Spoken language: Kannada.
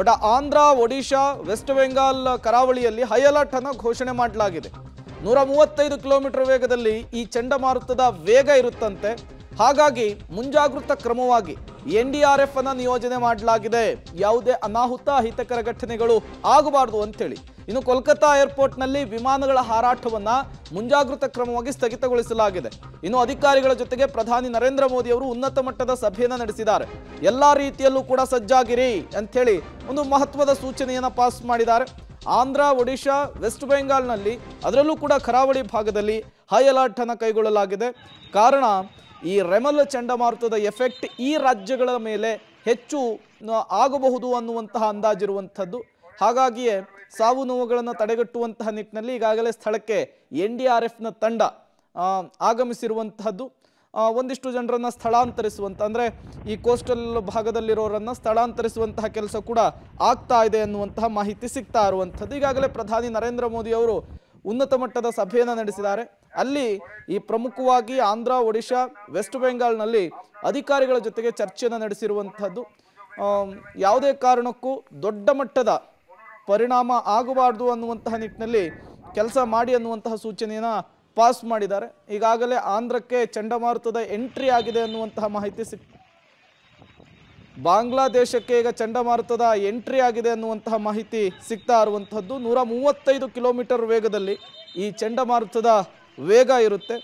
but Andhra Odisha west Bengal ಕರಾವಳಿಯಲ್ಲಿ ಹೈ ಅಲರ್ಟ್ ಅನ್ನು ಘೋಷಣೆ ಮಾಡಲಾಗಿದೆ ನೂರ ಮೂವತ್ತೈದು ಕಿಲೋಮೀಟರ್ ವೇಗದಲ್ಲಿ ಈ ಚಂಡಮಾರುತದ ವೇಗ ಇರುತ್ತಂತೆ ಹಾಗಾಗಿ ಮುಂಜಾಗೃತ ಕ್ರಮವಾಗಿ ಎನ್ ಡಿ ಆರ್ ಎಫ್ ಅನ್ನ ನಿಯೋಜನೆ ಮಾಡಲಾಗಿದೆ ಯಾವುದೇ ಅನಾಹುತ ಅಹಿತಕರ ಘಟನೆಗಳು ಆಗಬಾರದು ಅಂತೇಳಿ ಇನ್ನು ಕೋಲ್ಕತ್ತಾ ಏರ್ಪೋರ್ಟ್ನಲ್ಲಿ ವಿಮಾನಗಳ ಹಾರಾಟವನ್ನು ಮುಂಜಾಗೃತ ಕ್ರಮವಾಗಿ ಸ್ಥಗಿತಗೊಳಿಸಲಾಗಿದೆ ಇನ್ನು ಅಧಿಕಾರಿಗಳ ಜೊತೆಗೆ ಪ್ರಧಾನಿ ನರೇಂದ್ರ ಮೋದಿ ಅವರು ಉನ್ನತ ಮಟ್ಟದ ಸಭೆಯನ್ನು ನಡೆಸಿದ್ದಾರೆ ಎಲ್ಲ ರೀತಿಯಲ್ಲೂ ಕೂಡ ಸಜ್ಜಾಗಿರಿ ಹೇಳಿ ಒಂದು ಮಹತ್ವದ ಸೂಚನೆಯನ್ನು ಪಾಸ್ ಮಾಡಿದ್ದಾರೆ ಆಂಧ್ರ ಒಡಿಶಾ ವೆಸ್ಟ್ ಬೆಂಗಾಲ್ನಲ್ಲಿ ಅದರಲ್ಲೂ ಕೂಡ ಕರಾವಳಿ ಭಾಗದಲ್ಲಿ ಹೈ ಅಲರ್ಟ್ ಅನ್ನು ಕೈಗೊಳ್ಳಲಾಗಿದೆ ಕಾರಣ ಈ ರೆಮಲ್ ಚಂಡಮಾರುತದ ಎಫೆಕ್ಟ್ ಈ ರಾಜ್ಯಗಳ ಮೇಲೆ ಹೆಚ್ಚು ಆಗಬಹುದು ಅನ್ನುವಂತಹ ಅಂದಾಜಿರುವಂಥದ್ದು ಹಾಗಾಗಿಯೇ ಸಾವು ನೋವುಗಳನ್ನು ತಡೆಗಟ್ಟುವಂತಹ ನಿಟ್ಟಿನಲ್ಲಿ ಈಗಾಗಲೇ ಸ್ಥಳಕ್ಕೆ ಎನ್ ಡಿ ಆರ್ ಎಫ್ನ ತಂಡ ಆಗಮಿಸಿರುವಂತಹದ್ದು ಒಂದಿಷ್ಟು ಜನರನ್ನು ಸ್ಥಳಾಂತರಿಸುವಂಥ ಅಂದರೆ ಈ ಕೋಸ್ಟಲ್ ಭಾಗದಲ್ಲಿರೋರನ್ನು ಸ್ಥಳಾಂತರಿಸುವಂತಹ ಕೆಲಸ ಕೂಡ ಆಗ್ತಾ ಇದೆ ಅನ್ನುವಂತಹ ಮಾಹಿತಿ ಸಿಗ್ತಾ ಇರುವಂಥದ್ದು ಈಗಾಗಲೇ ಪ್ರಧಾನಿ ನರೇಂದ್ರ ಮೋದಿ ಅವರು ಉನ್ನತ ಮಟ್ಟದ ಸಭೆಯನ್ನು ನಡೆಸಿದ್ದಾರೆ ಅಲ್ಲಿ ಈ ಪ್ರಮುಖವಾಗಿ ಆಂಧ್ರ ಒಡಿಶಾ ವೆಸ್ಟ್ ಬೆಂಗಾಲ್ನಲ್ಲಿ ಅಧಿಕಾರಿಗಳ ಜೊತೆಗೆ ಚರ್ಚೆಯನ್ನು ನಡೆಸಿರುವಂಥದ್ದು ಯಾವುದೇ ಕಾರಣಕ್ಕೂ ದೊಡ್ಡ ಮಟ್ಟದ ಪರಿಣಾಮ ಆಗಬಾರ್ದು ಅನ್ನುವಂತಹ ನಿಟ್ಟಿನಲ್ಲಿ ಕೆಲಸ ಮಾಡಿ ಅನ್ನುವಂತಹ ಸೂಚನೆಯನ್ನು ಪಾಸ್ ಮಾಡಿದ್ದಾರೆ ಈಗಾಗಲೇ ಆಂಧ್ರಕ್ಕೆ ಚಂಡಮಾರುತದ ಎಂಟ್ರಿ ಆಗಿದೆ ಅನ್ನುವಂತಹ ಮಾಹಿತಿ ಸಿಕ್ ಬಾಂಗ್ಲಾದೇಶಕ್ಕೆ ಈಗ ಚಂಡಮಾರುತದ ಎಂಟ್ರಿ ಆಗಿದೆ ಅನ್ನುವಂತಹ ಮಾಹಿತಿ ಸಿಗ್ತಾ ಇರುವಂಥದ್ದು ನೂರ ಮೂವತ್ತೈದು ಕಿಲೋಮೀಟರ್ ವೇಗದಲ್ಲಿ ಈ ಚಂಡಮಾರುತದ ವೇಗ ಇರುತ್ತೆ